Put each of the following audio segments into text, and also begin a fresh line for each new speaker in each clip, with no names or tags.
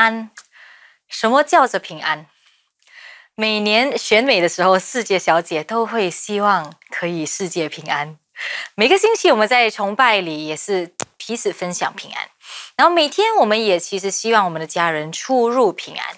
安，什么叫着平安？每年选美的时候，世界小姐都会希望可以世界平安。每个星期我们在崇拜里也是彼此分享平安，然后每天我们也其实希望我们的家人出入平安。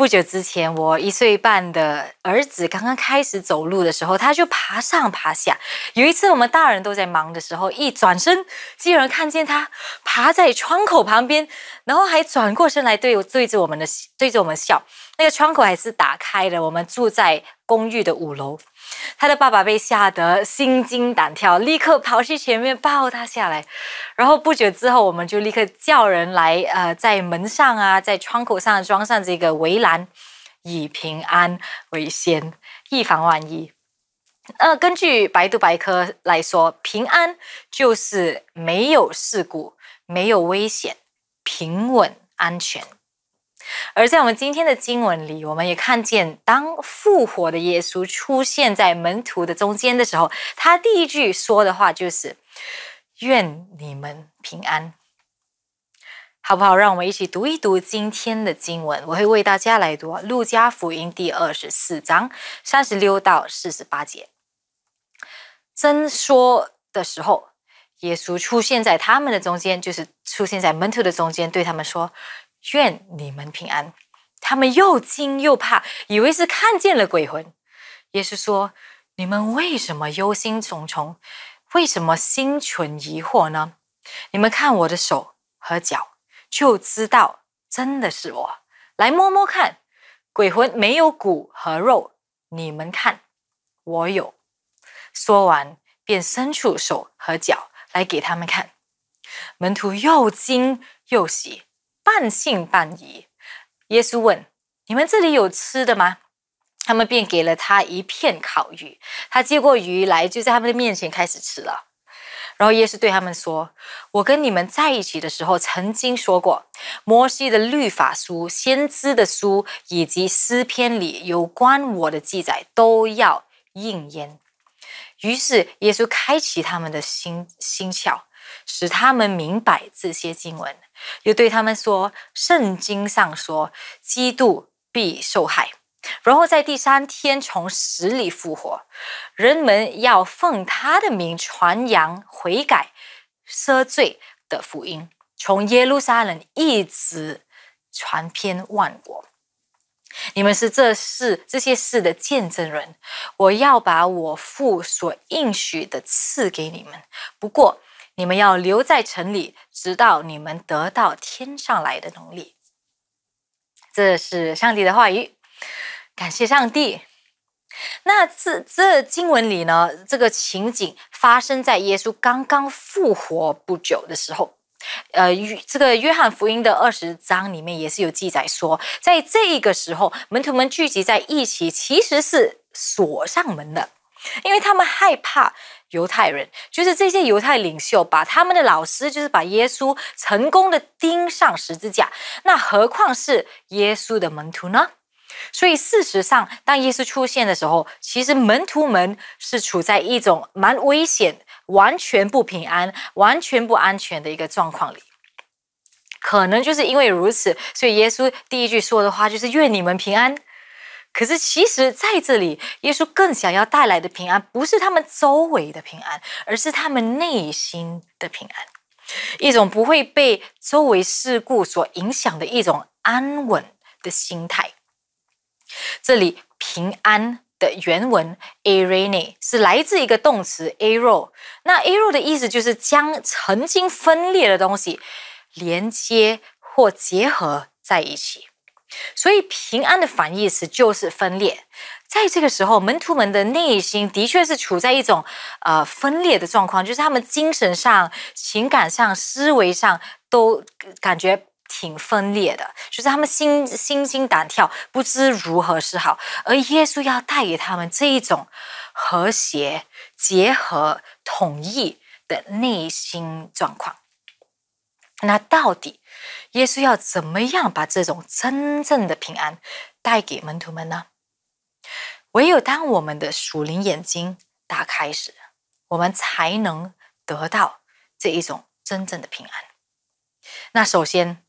不久之前，我一岁半的儿子刚刚开始走路的时候，他就爬上爬下。有一次，我们大人都在忙的时候，一转身竟然看见他爬在窗口旁边，然后还转过身来对对着我们的对着我们笑。那个窗口还是打开了，我们住在公寓的五楼。他的爸爸被吓得心惊胆跳，立刻跑去前面抱他下来。然后不久之后，我们就立刻叫人来，呃，在门上啊，在窗口上装上这个围栏，以平安为先，预防万一。呃，根据百度百科来说，平安就是没有事故，没有危险，平稳安全。而在我们今天的经文里，我们也看见，当复活的耶稣出现在门徒的中间的时候，他第一句说的话就是：“愿你们平安。”好不好？让我们一起读一读今天的经文。我会为大家来读《路加福音》第二十四章三十六到四十八节。真说的时候，耶稣出现在他们的中间，就是出现在门徒的中间，对他们说。愿你们平安。他们又惊又怕，以为是看见了鬼魂。耶稣说：“你们为什么忧心忡忡？为什么心存疑惑呢？你们看我的手和脚，就知道真的是我。来摸摸看，鬼魂没有骨和肉，你们看，我有。”说完，便伸出手和脚来给他们看。门徒又惊又喜。半信半疑，耶稣问：“你们这里有吃的吗？”他们便给了他一片烤鱼。他接过鱼来，就在他们的面前开始吃了。然后耶稣对他们说：“我跟你们在一起的时候，曾经说过，摩西的律法书、先知的书以及诗篇里有关我的记载都要应验。”于是耶稣开启他们的心心窍，使他们明白这些经文。又对他们说：“圣经上说，基督必受害，然后在第三天从死里复活。人们要奉他的名传扬悔改、赦罪的福音，从耶路撒冷一直传遍万国。你们是这事、这些事的见证人。我要把我父所应许的赐给你们。不过。”你们要留在城里，直到你们得到天上来的能力。这是上帝的话语，感谢上帝。那这这经文里呢，这个情景发生在耶稣刚刚复活不久的时候。呃，与这个约翰福音的二十章里面也是有记载说，在这一个时候，门徒们聚集在一起，其实是锁上门的，因为他们害怕。犹太人就是这些犹太领袖，把他们的老师，就是把耶稣，成功的钉上十字架。那何况是耶稣的门徒呢？所以事实上，当耶稣出现的时候，其实门徒们是处在一种蛮危险、完全不平安、完全不安全的一个状况里。可能就是因为如此，所以耶稣第一句说的话就是：“愿你们平安。”可是，其实在这里，耶稣更想要带来的平安，不是他们周围的平安，而是他们内心的平安，一种不会被周围事故所影响的一种安稳的心态。这里“平安”的原文 “erene” 是来自一个动词 “ero”，那 “ero” 的意思就是将曾经分裂的东西连接或结合在一起。所以，平安的反义词就是分裂。在这个时候，门徒们的内心的确是处在一种呃分裂的状况，就是他们精神上、情感上、思维上都感觉挺分裂的，就是他们心心惊胆跳，不知如何是好。而耶稣要带给他们这一种和谐、结合、统一的内心状况。那到底耶稣要怎么样把这种真正的平安带给门徒们呢？唯有当我们的属灵眼睛打开时，我们才能得到这一种真正的平安。那首先，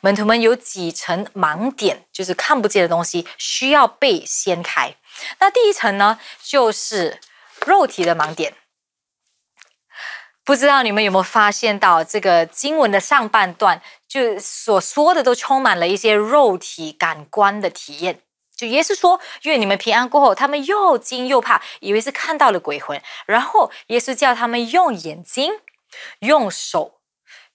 门徒们有几层盲点，就是看不见的东西需要被掀开。那第一层呢，就是肉体的盲点。不知道你们有没有发现到，这个经文的上半段就所说的都充满了一些肉体感官的体验。就耶稣说：“愿你们平安。”过后，他们又惊又怕，以为是看到了鬼魂。然后耶稣叫他们用眼睛、用手、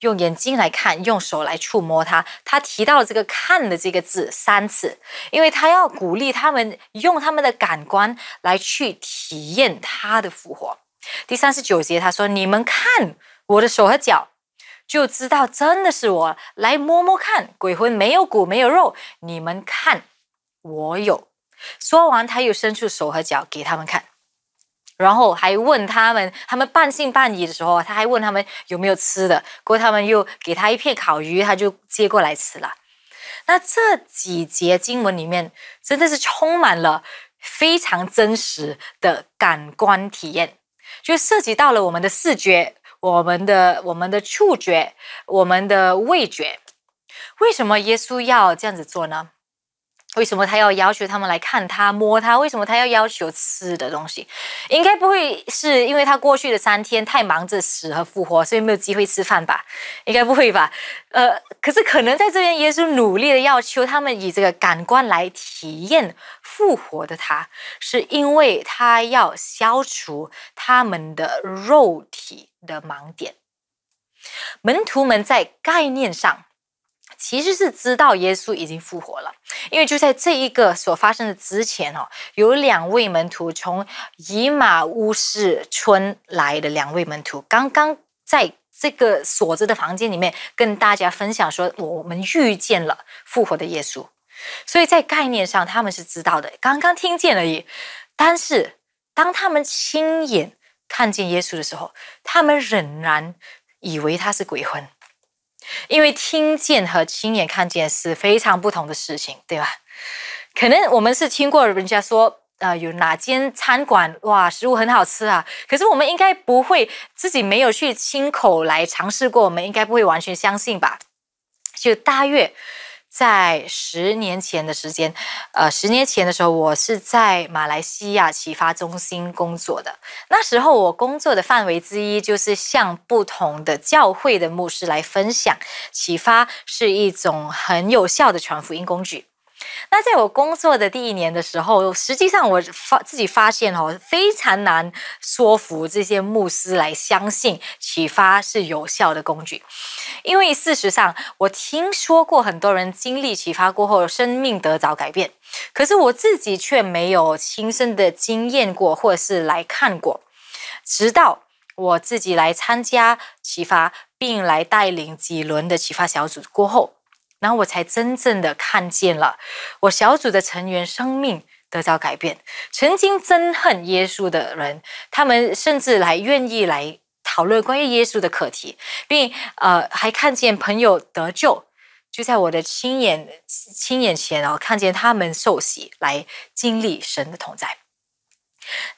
用眼睛来看，用手来触摸他。他提到了这个“看”的这个字三次，因为他要鼓励他们用他们的感官来去体验他的复活。第三十九节，他说：“你们看我的手和脚，就知道真的是我。来摸摸看，鬼魂没有骨没有肉，你们看我有。”说完，他又伸出手和脚给他们看，然后还问他们。他们半信半疑的时候，他还问他们有没有吃的。过他们又给他一片烤鱼，他就接过来吃了。那这几节经文里面，真的是充满了非常真实的感官体验。就涉及到了我们的视觉、我们的、我们的触觉、我们的味觉。为什么耶稣要这样子做呢？为什么他要要求他们来看他、摸他？为什么他要要求吃的东西？应该不会是因为他过去的三天太忙着死和复活，所以没有机会吃饭吧？应该不会吧？呃。可是，可能在这边，耶稣努力的要求他们以这个感官来体验复活的他，是因为他要消除他们的肉体的盲点。门徒们在概念上其实是知道耶稣已经复活了，因为就在这一个所发生的之前哦，有两位门徒从以马乌市村来的两位门徒刚刚在。这个锁着的房间里面，跟大家分享说，我们遇见了复活的耶稣。所以在概念上，他们是知道的，刚刚听见而已。但是当他们亲眼看见耶稣的时候，他们仍然以为他是鬼魂，因为听见和亲眼看见是非常不同的事情，对吧？可能我们是听过人家说。呃，有哪间餐馆哇，食物很好吃啊！可是我们应该不会自己没有去亲口来尝试过，我们应该不会完全相信吧？就大约在十年前的时间，呃，十年前的时候，我是在马来西亚启发中心工作的。那时候我工作的范围之一就是向不同的教会的牧师来分享，启发是一种很有效的传福音工具。那在我工作的第一年的时候，实际上我发自己发现哦，非常难说服这些牧师来相信启发是有效的工具，因为事实上我听说过很多人经历启发过后，生命得着改变，可是我自己却没有亲身的经验过，或者是来看过，直到我自己来参加启发，并来带领几轮的启发小组过后。然后我才真正的看见了，我小组的成员生命得到改变。曾经憎恨耶稣的人，他们甚至来愿意来讨论关于耶稣的课题，并呃还看见朋友得救，就在我的亲眼亲眼前哦，看见他们受洗，来经历神的同在。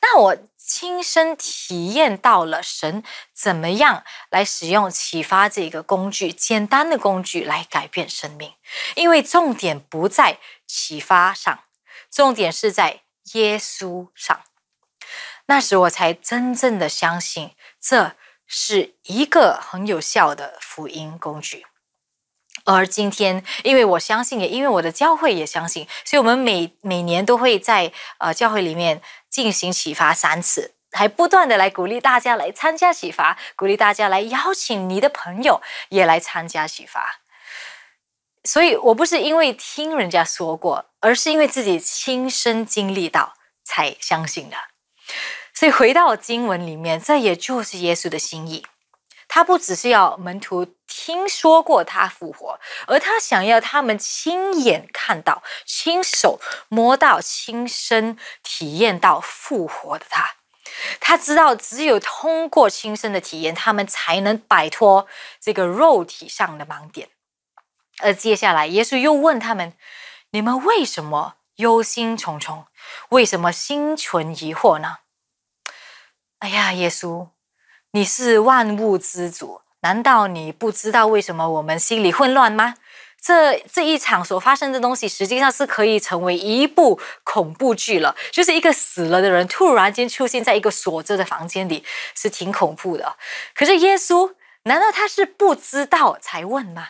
那我。亲身体验到了神怎么样来使用启发这个工具，简单的工具来改变生命，因为重点不在启发上，重点是在耶稣上。那时我才真正的相信，这是一个很有效的福音工具。而今天，因为我相信，也因为我的教会也相信，所以我们每每年都会在呃教会里面进行启发三次，还不断的来鼓励大家来参加启发，鼓励大家来邀请你的朋友也来参加启发。所以我不是因为听人家说过，而是因为自己亲身经历到才相信的。所以回到经文里面，这也就是耶稣的心意。他不只是要门徒听说过他复活，而他想要他们亲眼看到、亲手摸到、亲身体验到复活的他。他知道，只有通过亲身的体验，他们才能摆脱这个肉体上的盲点。而接下来，耶稣又问他们：“你们为什么忧心忡忡？为什么心存疑惑呢？”哎呀，耶稣。你是万物之主，难道你不知道为什么我们心里混乱吗？这这一场所发生的东西，实际上是可以成为一部恐怖剧了。就是一个死了的人突然间出现在一个锁着的房间里，是挺恐怖的。可是耶稣，难道他是不知道才问吗？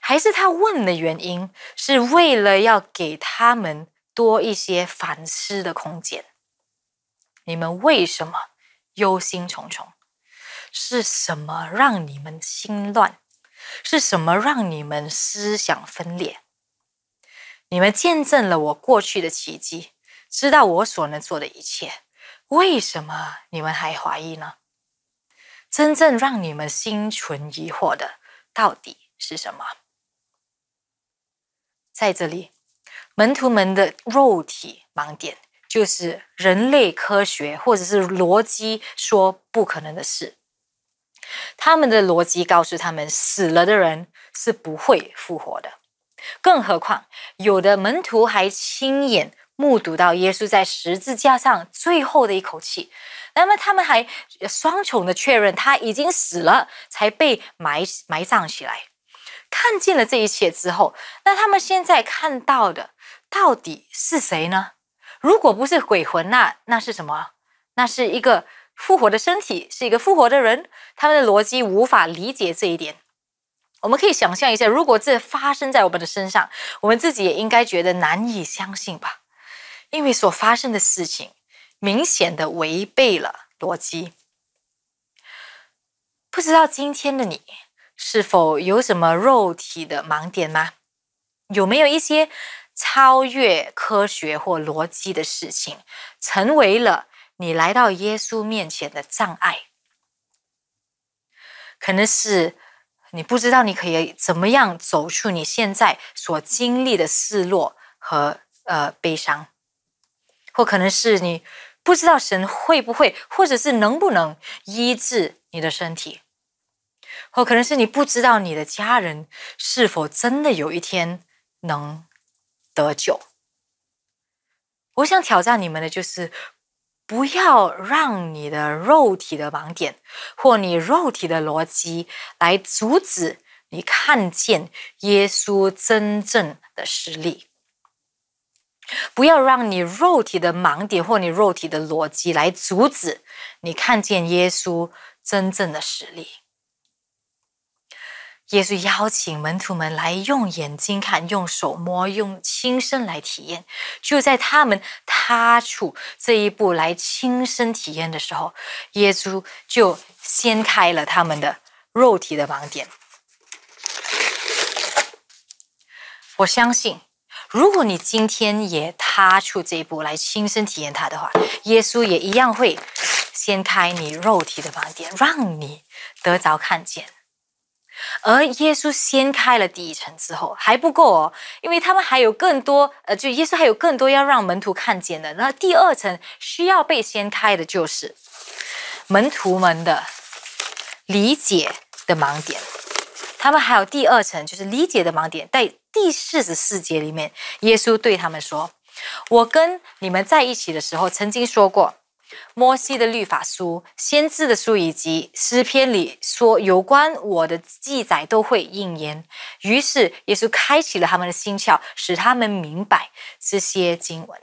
还是他问的原因是为了要给他们多一些反思的空间？你们为什么忧心忡忡？是什么让你们心乱？是什么让你们思想分裂？你们见证了我过去的奇迹，知道我所能做的一切，为什么你们还怀疑呢？真正让你们心存疑惑的到底是什么？在这里，门徒们的肉体盲点就是人类科学或者是逻辑说不可能的事。他们的逻辑告诉他们，死了的人是不会复活的。更何况，有的门徒还亲眼目睹到耶稣在十字架上最后的一口气。那么，他们还双重的确认他已经死了，才被埋埋葬起来。看见了这一切之后，那他们现在看到的到底是谁呢？如果不是鬼魂，那那是什么？那是一个。复活的身体是一个复活的人，他们的逻辑无法理解这一点。我们可以想象一下，如果这发生在我们的身上，我们自己也应该觉得难以相信吧，因为所发生的事情明显的违背了逻辑。不知道今天的你是否有什么肉体的盲点吗？有没有一些超越科学或逻辑的事情成为了？你来到耶稣面前的障碍，可能是你不知道你可以怎么样走出你现在所经历的失落和呃悲伤，或可能是你不知道神会不会，或者是能不能医治你的身体，或可能是你不知道你的家人是否真的有一天能得救。我想挑战你们的就是。不要让你的肉体的盲点，或你肉体的逻辑来阻止你看见耶稣真正的实力。不要让你肉体的盲点或你肉体的逻辑来阻止你看见耶稣真正的实力。耶稣邀请门徒们来用眼睛看，用手摸，用亲身来体验。就在他们踏出这一步来亲身体验的时候，耶稣就掀开了他们的肉体的盲点。我相信，如果你今天也踏出这一步来亲身体验他的话，耶稣也一样会掀开你肉体的盲点，让你得着看见。而耶稣掀开了第一层之后还不够哦，因为他们还有更多，呃，就耶稣还有更多要让门徒看见的。那第二层需要被掀开的就是门徒们的理解的盲点。他们还有第二层，就是理解的盲点。在第四十四节里面，耶稣对他们说：“我跟你们在一起的时候，曾经说过。”摩西的律法书、先知的书以及诗篇里说有关我的记载都会应验。于是耶稣开启了他们的心窍，使他们明白这些经文。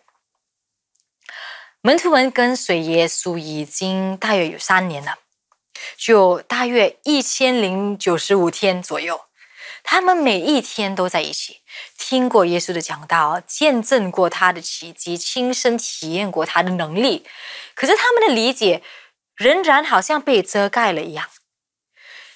门徒们跟随耶稣已经大约有三年了，就大约一千零九十五天左右。他们每一天都在一起，听过耶稣的讲道，见证过他的奇迹，亲身体验过他的能力。可是他们的理解仍然好像被遮盖了一样。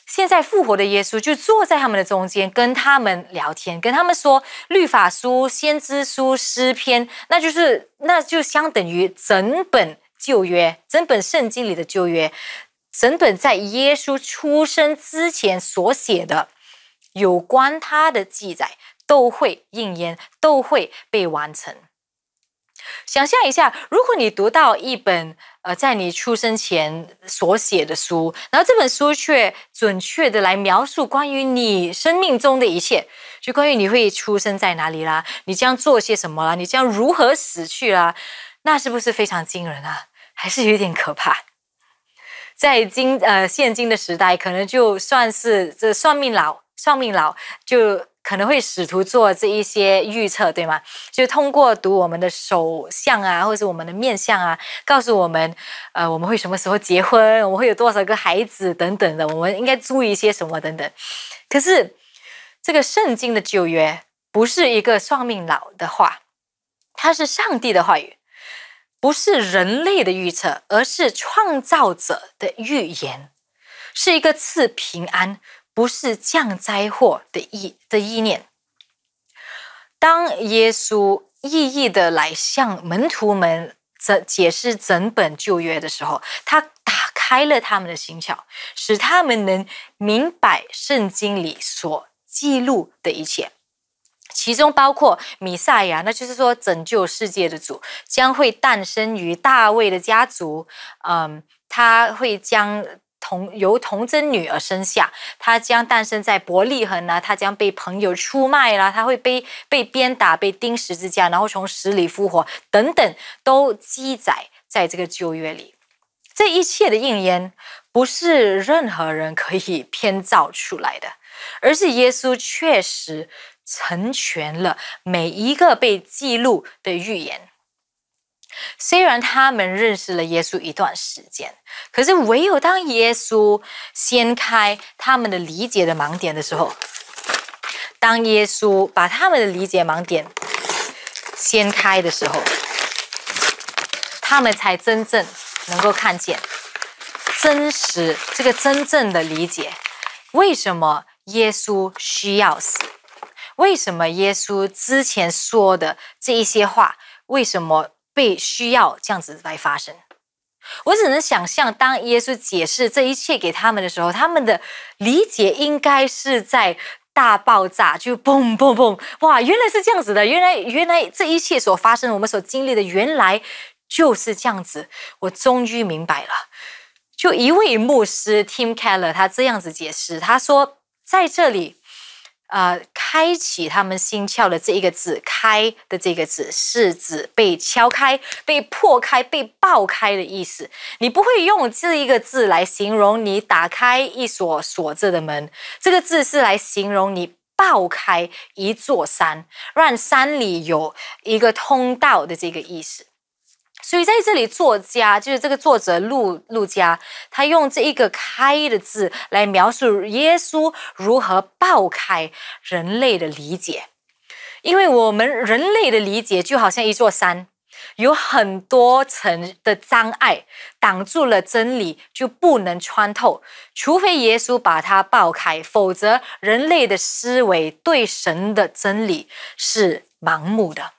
现在复活的耶稣就坐在他们的中间，跟他们聊天，跟他们说《律法书》《先知书》《诗篇》，那就是那就相等于整本旧约，整本圣经里的旧约，整本在耶稣出生之前所写的。有关他的记载都会应验，都会被完成。想象一下，如果你读到一本呃，在你出生前所写的书，然后这本书却准确的来描述关于你生命中的一切，就关于你会出生在哪里啦，你将做些什么啦，你将如何死去啦，那是不是非常惊人啊？还是有点可怕。在今呃，现今的时代，可能就算是这算命佬。算命佬就可能会试图做这一些预测，对吗？就通过读我们的手相啊，或者是我们的面相啊，告诉我们，呃，我们会什么时候结婚，我们会有多少个孩子等等的，我们应该注意一些什么等等。可是，这个圣经的九约不是一个算命佬的话，它是上帝的话语，不是人类的预测，而是创造者的预言，是一个赐平安。不是降灾祸的意的意念。当耶稣意义的来向门徒们整解释整本旧约的时候，他打开了他们的心窍，使他们能明白圣经里所记录的一切，其中包括米赛亚，那就是说拯救世界的主将会诞生于大卫的家族。嗯，他会将。童由童贞女儿生下，她将诞生在伯利恒啦，她将被朋友出卖啦，她会被被鞭打，被钉十字架，然后从死里复活，等等，都记载在这个旧约里。这一切的应验不是任何人可以编造出来的，而是耶稣确实成全了每一个被记录的预言。虽然他们认识了耶稣一段时间，可是唯有当耶稣掀开他们的理解的盲点的时候，当耶稣把他们的理解盲点掀开的时候，他们才真正能够看见真实这个真正的理解。为什么耶稣需要死？为什么耶稣之前说的这一些话？为什么？被需要这样子来发生，我只能想象，当耶稣解释这一切给他们的时候，他们的理解应该是在大爆炸，就嘣嘣嘣，哇，原来是这样子的，原来原来这一切所发生，我们所经历的，原来就是这样子，我终于明白了。就一位牧师 Tim Keller 他这样子解释，他说在这里。呃，开启他们心窍的这一个字“开”的这个字，是指被敲开、被破开、被爆开的意思。你不会用这一个字来形容你打开一所锁着的门，这个字是来形容你爆开一座山，让山里有一个通道的这个意思。所以在这里，作家就是这个作者陆陆家，他用这一个“开”的字来描述耶稣如何爆开人类的理解。因为我们人类的理解就好像一座山，有很多层的障碍挡住了真理，就不能穿透。除非耶稣把它爆开，否则人类的思维对神的真理是盲目的。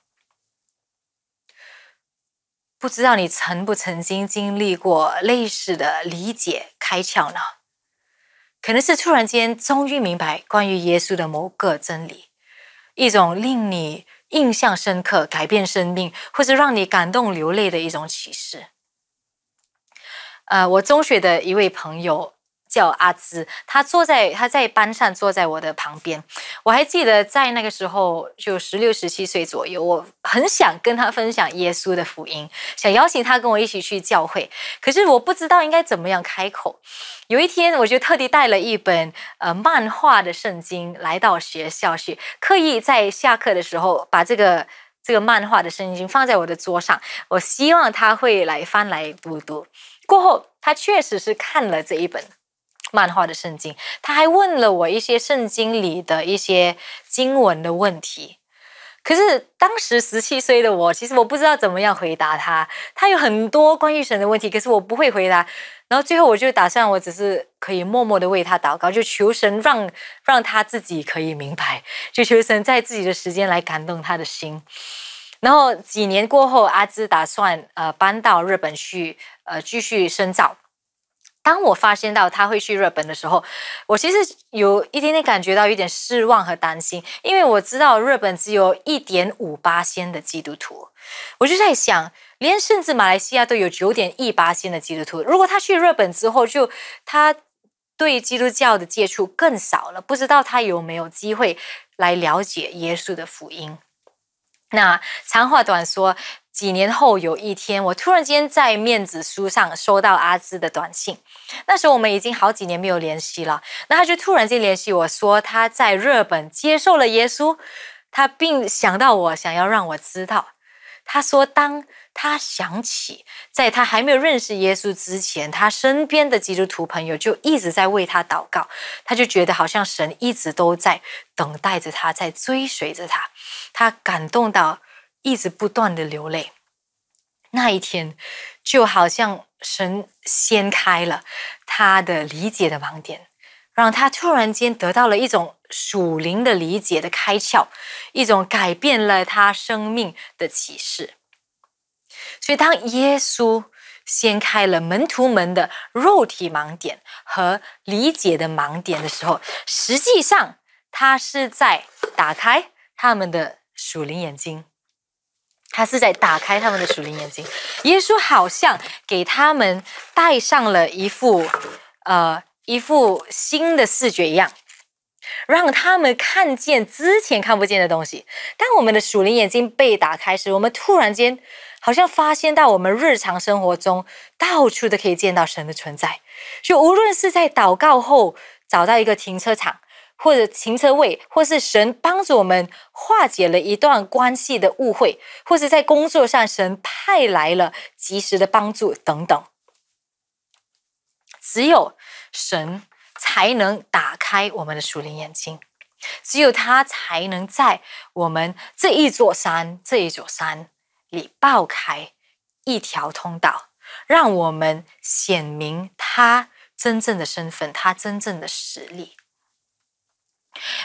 不知道你曾不曾经经历过类似的理解开窍呢？可能是突然间，终于明白关于耶稣的某个真理，一种令你印象深刻、改变生命，或是让你感动流泪的一种启示。呃，我中学的一位朋友。叫阿兹，他坐在他在班上坐在我的旁边，我还记得在那个时候就十六十七岁左右，我很想跟他分享耶稣的福音，想邀请他跟我一起去教会，可是我不知道应该怎么样开口。有一天，我就特地带了一本呃漫画的圣经来到学校去，刻意在下课的时候把这个这个漫画的圣经放在我的桌上，我希望他会来翻来读读。过后，他确实是看了这一本。漫画的圣经，他还问了我一些圣经里的一些经文的问题。可是当时十七岁的我，其实我不知道怎么样回答他。他有很多关于神的问题，可是我不会回答。然后最后我就打算，我只是可以默默的为他祷告，就求神让让他自己可以明白，就求神在自己的时间来感动他的心。然后几年过后，阿芝打算呃搬到日本去呃继续深造。当我发现到他会去日本的时候，我其实有一点点感觉到有点失望和担心，因为我知道日本只有一点五八仙的基督徒，我就在想，连甚至马来西亚都有九点一八仙的基督徒，如果他去日本之后，就他对基督教的接触更少了，不知道他有没有机会来了解耶稣的福音。那长话短说。几年后有一天，我突然间在面子书上收到阿兹的短信。那时候我们已经好几年没有联系了，那他就突然间联系我说他在日本接受了耶稣，他并想到我，想要让我知道。他说，当他想起在他还没有认识耶稣之前，他身边的基督徒朋友就一直在为他祷告，他就觉得好像神一直都在等待着他，在追随着他，他感动到。一直不断的流泪，那一天就好像神掀开了他的理解的盲点，让他突然间得到了一种属灵的理解的开窍，一种改变了他生命的启示。所以，当耶稣掀开了门徒们的肉体盲点和理解的盲点的时候，实际上他是在打开他们的属灵眼睛。他是在打开他们的属灵眼睛，耶稣好像给他们戴上了一副，呃，一副新的视觉一样，让他们看见之前看不见的东西。当我们的属灵眼睛被打开时，我们突然间好像发现到我们日常生活中到处都可以见到神的存在。就无论是在祷告后找到一个停车场。或者停车位，或是神帮助我们化解了一段关系的误会，或是在工作上神派来了及时的帮助等等。只有神才能打开我们的属灵眼睛，只有他才能在我们这一座山这一座山里爆开一条通道，让我们显明他真正的身份，他真正的实力。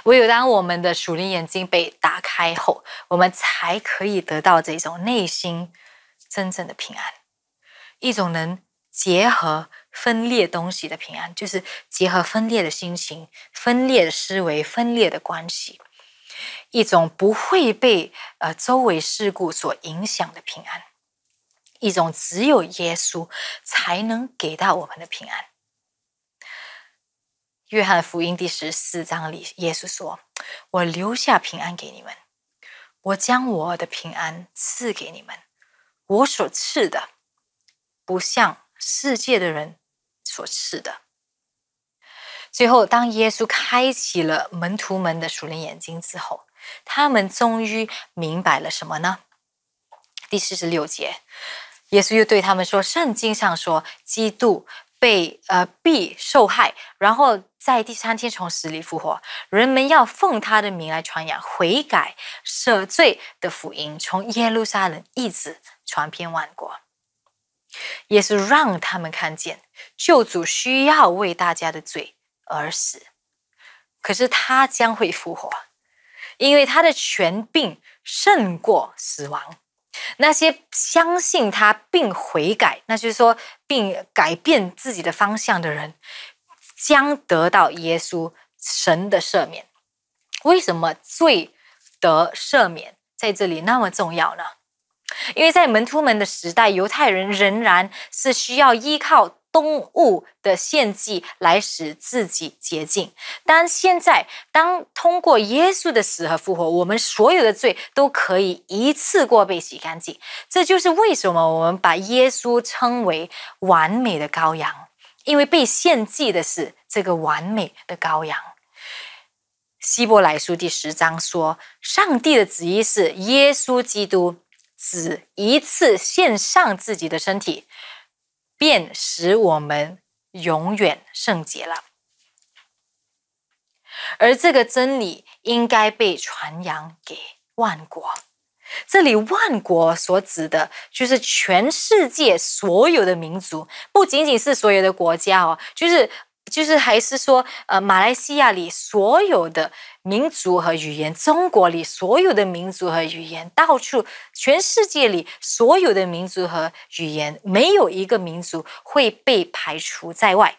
唯有当我们的属灵眼睛被打开后，我们才可以得到这种内心真正的平安，一种能结合分裂东西的平安，就是结合分裂的心情、分裂的思维、分裂的关系，一种不会被呃周围事故所影响的平安，一种只有耶稣才能给到我们的平安。约翰福音第十四章里，耶稣说：“我留下平安给你们，我将我的平安赐给你们，我所赐的，不像世界的人所赐的。”最后，当耶稣开启了门徒们的属灵眼睛之后，他们终于明白了什么呢？第四十六节，耶稣又对他们说：“圣经上说，基督被呃必受害，然后。”在第三天从死里复活，人们要奉他的名来传扬悔改赦罪的福音，从耶路撒冷一直传遍万国，也是让他们看见救主需要为大家的罪而死，可是他将会复活，因为他的权柄胜过死亡。那些相信他并悔改，那就是说并改变自己的方向的人。将得到耶稣神的赦免。为什么罪得赦免在这里那么重要呢？因为在门徒门的时代，犹太人仍然是需要依靠动物的献祭来使自己洁净。但现在，当通过耶稣的死和复活，我们所有的罪都可以一次过被洗干净。这就是为什么我们把耶稣称为完美的羔羊。因为被献祭的是这个完美的羔羊。希伯来书第十章说：“上帝的旨意是，耶稣基督只一次献上自己的身体，便使我们永远圣洁了。”而这个真理应该被传扬给万国。这里万国所指的就是全世界所有的民族，不仅仅是所有的国家哦，就是就是还是说呃，马来西亚里所有的民族和语言，中国里所有的民族和语言，到处全世界里所有的民族和语言，没有一个民族会被排除在外。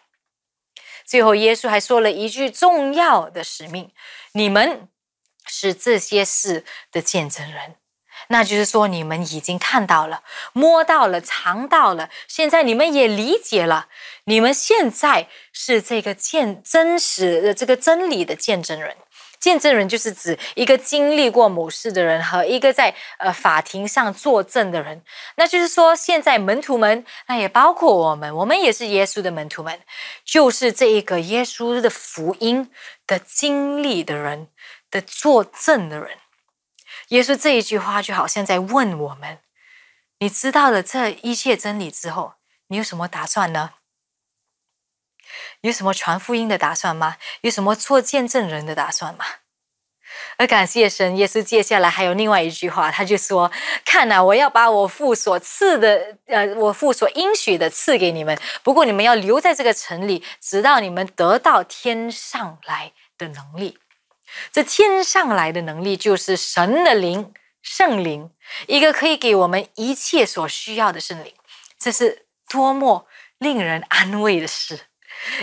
最后，耶稣还说了一句重要的使命：你们是这些事的见证人。那就是说，你们已经看到了、摸到了、尝到了，现在你们也理解了。你们现在是这个见真实的、这个真理的见证人。见证人就是指一个经历过某事的人和一个在呃法庭上作证的人。那就是说，现在门徒们，那也包括我们，我们也是耶稣的门徒们，就是这一个耶稣的福音的经历的人的作证的人。耶稣这一句话就好像在问我们：“你知道了这一切真理之后，你有什么打算呢？有什么传福音的打算吗？有什么做见证人的打算吗？”而感谢神，耶稣接下来还有另外一句话，他就说：“看呐，我要把我父所赐的，呃，我父所应许的赐给你们。不过你们要留在这个城里，直到你们得到天上来的能力。”这天上来的能力就是神的灵，圣灵，一个可以给我们一切所需要的圣灵，这是多么令人安慰的事。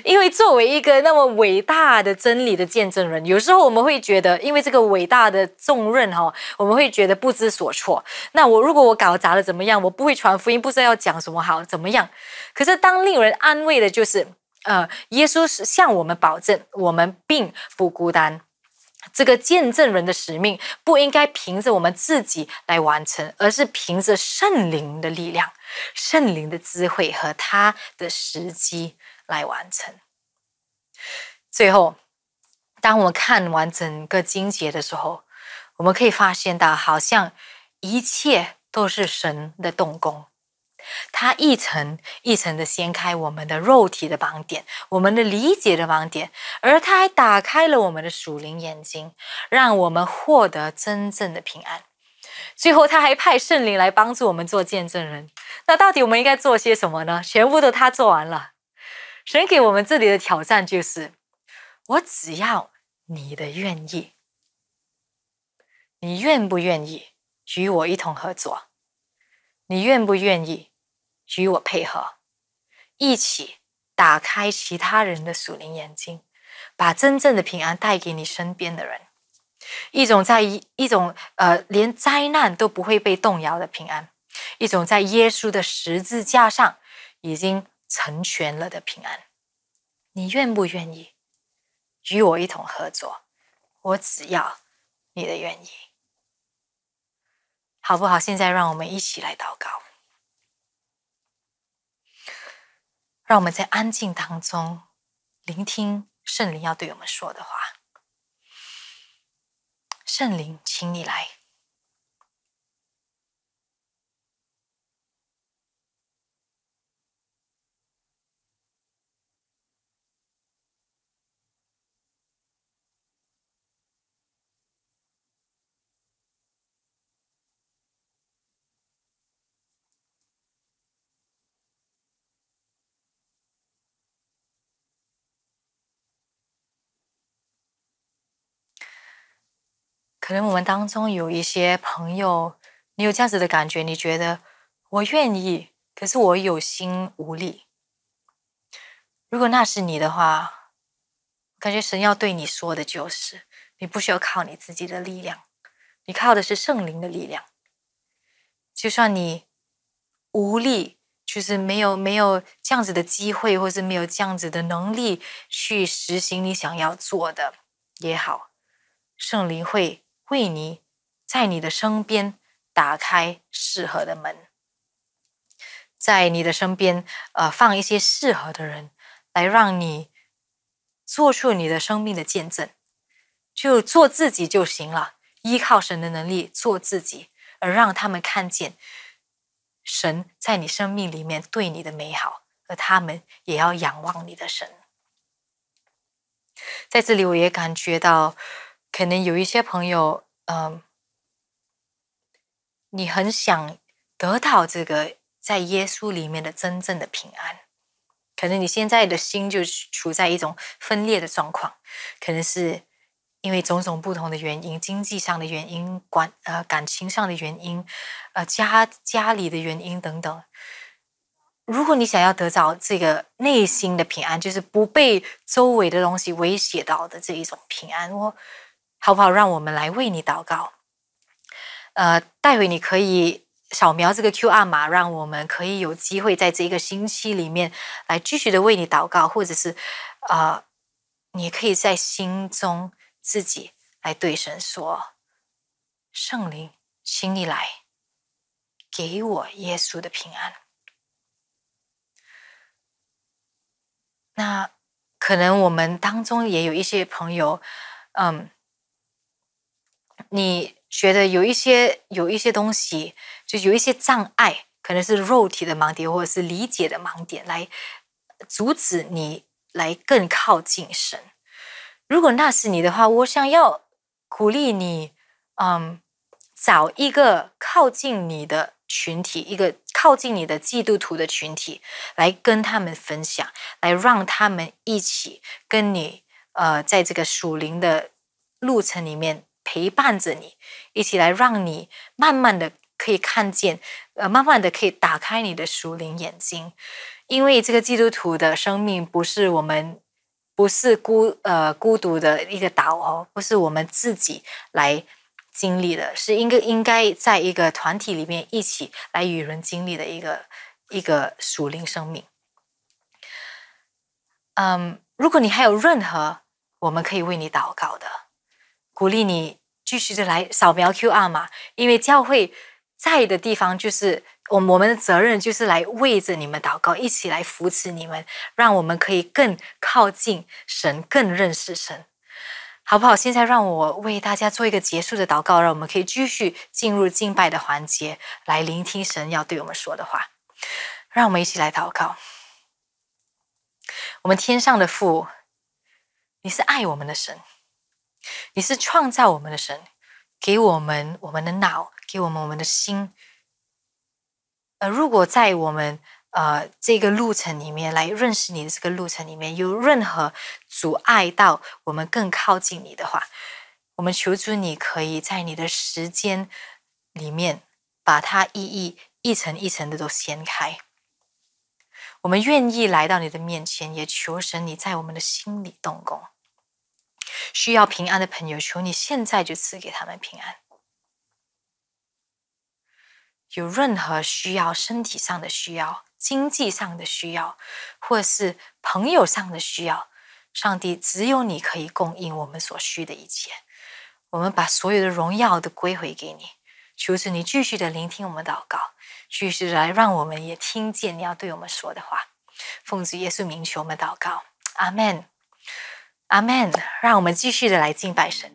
因为作为一个那么伟大的真理的见证人，有时候我们会觉得，因为这个伟大的重任哈，我们会觉得不知所措。那我如果我搞砸了怎么样？我不会传福音，不知道要讲什么好，怎么样？可是当令人安慰的就是，呃，耶稣是向我们保证，我们并不孤单。这个见证人的使命不应该凭着我们自己来完成，而是凭着圣灵的力量、圣灵的智慧和他的时机来完成。最后，当我们看完整个经节的时候，我们可以发现到，好像一切都是神的动工。他一层一层的掀开我们的肉体的盲点，我们的理解的盲点，而他还打开了我们的属灵眼睛，让我们获得真正的平安。最后，他还派圣灵来帮助我们做见证人。那到底我们应该做些什么呢？全部都他做完了。神给我们这里的挑战就是：我只要你的愿意，你愿不愿意与我一同合作？你愿不愿意？与我配合，一起打开其他人的属灵眼睛，把真正的平安带给你身边的人。一种在一一种呃，连灾难都不会被动摇的平安，一种在耶稣的十字架上已经成全了的平安。你愿不愿意与我一同合作？我只要你的愿意，好不好？现在让我们一起来祷告。让我们在安静当中聆听圣灵要对我们说的话。圣灵，请你来。可能我们当中有一些朋友，你有这样子的感觉？你觉得我愿意，可是我有心无力。如果那是你的话，感觉神要对你说的就是：你不需要靠你自己的力量，你靠的是圣灵的力量。就算你无力，就是没有没有这样子的机会，或是没有这样子的能力去实行你想要做的也好，圣灵会。为你在你的身边打开适合的门，在你的身边呃放一些适合的人，来让你做出你的生命的见证，就做自己就行了。依靠神的能力做自己，而让他们看见神在你生命里面对你的美好，而他们也要仰望你的神。在这里，我也感觉到。可能有一些朋友，嗯，你很想得到这个在耶稣里面的真正的平安。可能你现在的心就处在一种分裂的状况，可能是因为种种不同的原因，经济上的原因、管呃感情上的原因、呃家家里的原因等等。如果你想要得到这个内心的平安，就是不被周围的东西威胁到的这一种平安，我。好不好？让我们来为你祷告。呃，待会你可以扫描这个 Q R 码，让我们可以有机会在这一个星期里面来继续的为你祷告，或者是，呃，你可以在心中自己来对神说：“圣灵，请你来给我耶稣的平安。”那可能我们当中也有一些朋友，嗯。你觉得有一些有一些东西，就有一些障碍，可能是肉体的盲点，或者是理解的盲点，来阻止你来更靠近神。如果那是你的话，我想要鼓励你，嗯，找一个靠近你的群体，一个靠近你的基督徒的群体，来跟他们分享，来让他们一起跟你，呃，在这个属灵的路程里面。陪伴着你，一起来，让你慢慢的可以看见，呃，慢慢的可以打开你的属灵眼睛，因为这个基督徒的生命不是我们不是孤呃孤独的一个岛哦，不是我们自己来经历的，是应该应该在一个团体里面一起来与人经历的一个一个属灵生命。嗯，如果你还有任何我们可以为你祷告的。鼓励你继续的来扫描 Q R 码，因为教会在的地方就是我我们的责任，就是来为着你们祷告，一起来扶持你们，让我们可以更靠近神，更认识神，好不好？现在让我为大家做一个结束的祷告，让我们可以继续进入敬拜的环节，来聆听神要对我们说的话。让我们一起来祷告：我们天上的父，你是爱我们的神。你是创造我们的神，给我们我们的脑，给我们我们的心。呃，如果在我们呃这个路程里面来认识你的这个路程里面有任何阻碍到我们更靠近你的话，我们求主，你可以在你的时间里面把它一一一层一层的都掀开。我们愿意来到你的面前，也求神你在我们的心里动工。需要平安的朋友，求你现在就赐给他们平安。有任何需要，身体上的需要、经济上的需要，或是朋友上的需要，上帝只有你可以供应我们所需的一切。我们把所有的荣耀都归回给你，求主你继续的聆听我们祷告，继续来让我们也听见你要对我们说的话。奉主耶稣名求我们祷告，阿门。阿门，让我们继续的来敬拜神。